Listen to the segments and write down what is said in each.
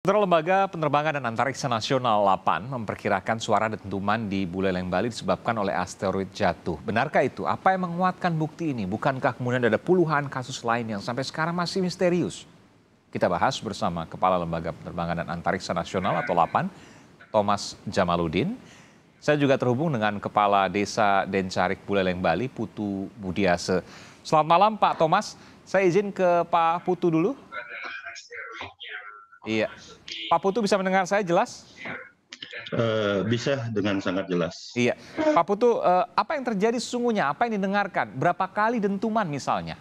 Sementara Lembaga Penerbangan dan Antariksa Nasional 8 memperkirakan suara dentuman di Buleleng Bali disebabkan oleh asteroid jatuh. Benarkah itu? Apa yang menguatkan bukti ini? Bukankah kemudian ada puluhan kasus lain yang sampai sekarang masih misterius? Kita bahas bersama Kepala Lembaga Penerbangan dan Antariksa Nasional atau 8, Thomas Jamaludin. Saya juga terhubung dengan Kepala Desa Dencarik Buleleng Bali, Putu Budiase. Selamat malam Pak Thomas. Saya izin ke Pak Putu dulu. Iya. Pak Putu bisa mendengar saya jelas? Uh, bisa dengan sangat jelas. Iya, Pak Putu, uh, apa yang terjadi sesungguhnya? Apa yang didengarkan? Berapa kali dentuman misalnya?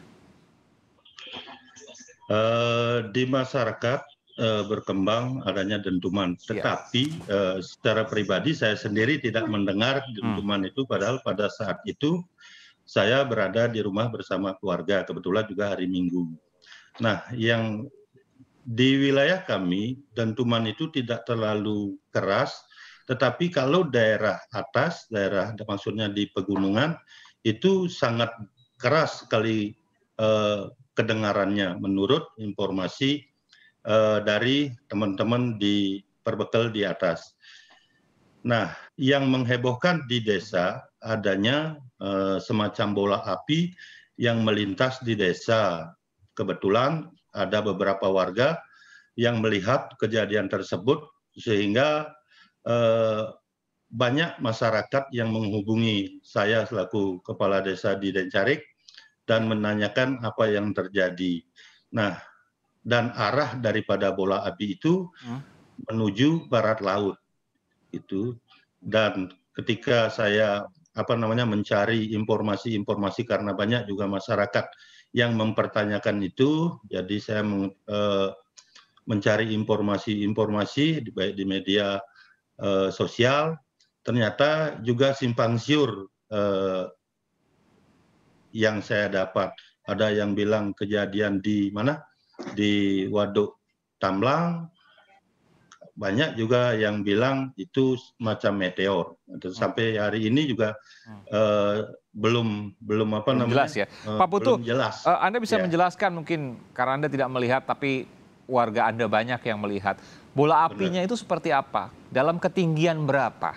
Uh, di masyarakat uh, berkembang adanya dentuman, iya. tetapi iya. uh, secara pribadi saya sendiri tidak mendengar dentuman hmm. itu. Padahal pada saat itu saya berada di rumah bersama keluarga, kebetulan juga hari Minggu. Nah, yang di wilayah kami dentuman itu tidak terlalu keras, tetapi kalau daerah atas, daerah maksudnya di pegunungan itu sangat keras sekali eh, kedengarannya menurut informasi eh, dari teman-teman di perbekel di atas. Nah, yang menghebohkan di desa adanya eh, semacam bola api yang melintas di desa. Kebetulan ada beberapa warga yang melihat kejadian tersebut sehingga eh, banyak masyarakat yang menghubungi saya selaku kepala desa di Dencarik dan menanyakan apa yang terjadi. Nah, dan arah daripada bola api itu hmm. menuju barat laut itu dan ketika saya apa namanya mencari informasi-informasi karena banyak juga masyarakat yang mempertanyakan itu jadi saya eh, mencari informasi-informasi baik di media eh, sosial, ternyata juga simpang siur eh, yang saya dapat. Ada yang bilang kejadian di mana? Di Waduk Tamlang. Banyak juga yang bilang itu macam meteor. Hmm. Sampai hari ini juga hmm. eh, belum belum apa belum namanya jelas ya eh, Pak Putu jelas. Eh, anda bisa ya. menjelaskan mungkin karena anda tidak melihat tapi warga Anda banyak yang melihat. Bola apinya Benar. itu seperti apa? Dalam ketinggian berapa?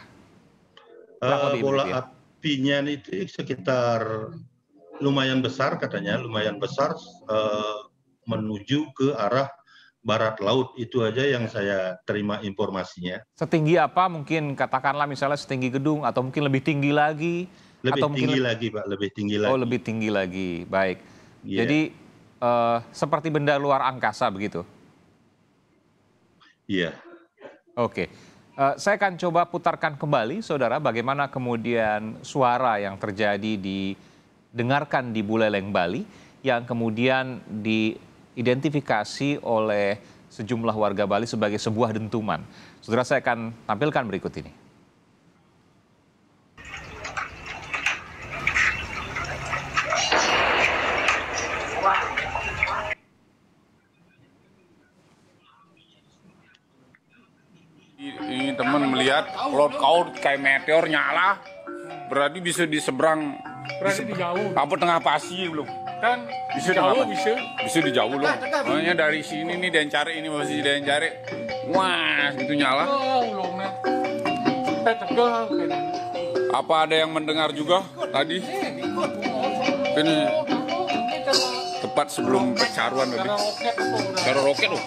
uh, bola ya? apinya itu sekitar lumayan besar katanya, lumayan besar uh, menuju ke arah barat laut itu aja yang saya terima informasinya. Setinggi apa mungkin katakanlah misalnya setinggi gedung atau mungkin lebih tinggi lagi? Lebih atau tinggi mungkin... lagi Pak, lebih tinggi oh, lagi. Oh lebih tinggi lagi, baik. Yeah. Jadi uh, seperti benda luar angkasa begitu? Iya. Oke. Okay. Eh, saya akan coba putarkan kembali, saudara, bagaimana kemudian suara yang terjadi didengarkan di Buleleng Bali, yang kemudian diidentifikasi oleh sejumlah warga Bali sebagai sebuah dentuman. Saudara, saya akan tampilkan berikut ini. teman melihat lookout kayak meteor nyala berarti bisa di seberang berarti di jauh apa tengah pasir belum kan bisa di jauh bisa bisa di jauh loh makanya dari sini nih dan cari ini masih dan cari wah gitu nyala apa ada yang mendengar juga tadi eh, ini kan tepat sebelum percaruan tadi cara roket loh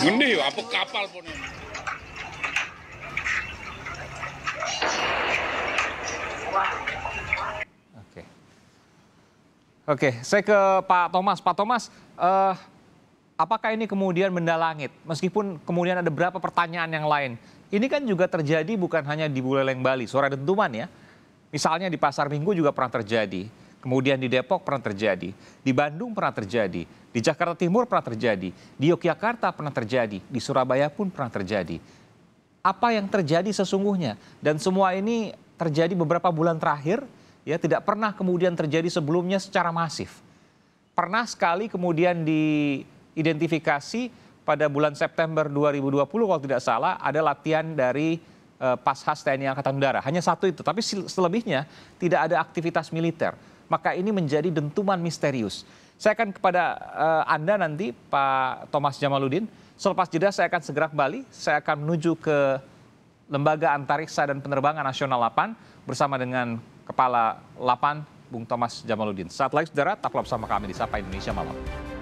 gede apa kapal ini Oke, saya ke Pak Thomas. Pak Thomas, uh, apakah ini kemudian mendalangit? Meskipun kemudian ada beberapa pertanyaan yang lain. Ini kan juga terjadi bukan hanya di Buleleng Bali, suara dentuman ya. Misalnya di Pasar Minggu juga pernah terjadi. Kemudian di Depok pernah terjadi, di Bandung pernah terjadi, di Jakarta Timur pernah terjadi, di Yogyakarta pernah terjadi, di Surabaya pun pernah terjadi. Apa yang terjadi sesungguhnya? Dan semua ini terjadi beberapa bulan terakhir ya tidak pernah kemudian terjadi sebelumnya secara masif. Pernah sekali kemudian diidentifikasi pada bulan September 2020 kalau tidak salah ada latihan dari uh, Pashas TNI Angkatan Udara. Hanya satu itu, tapi selebihnya tidak ada aktivitas militer. Maka ini menjadi dentuman misterius. Saya akan kepada uh, Anda nanti Pak Thomas Jamaludin Selepas jeda saya akan segera kembali, saya akan menuju ke Lembaga Antariksa dan Penerbangan Nasional 8 bersama dengan Kepala Lapan Bung Thomas Jamaludin. Saat lagi saudara, tetaplah bersama kami di Sapa Indonesia Malam.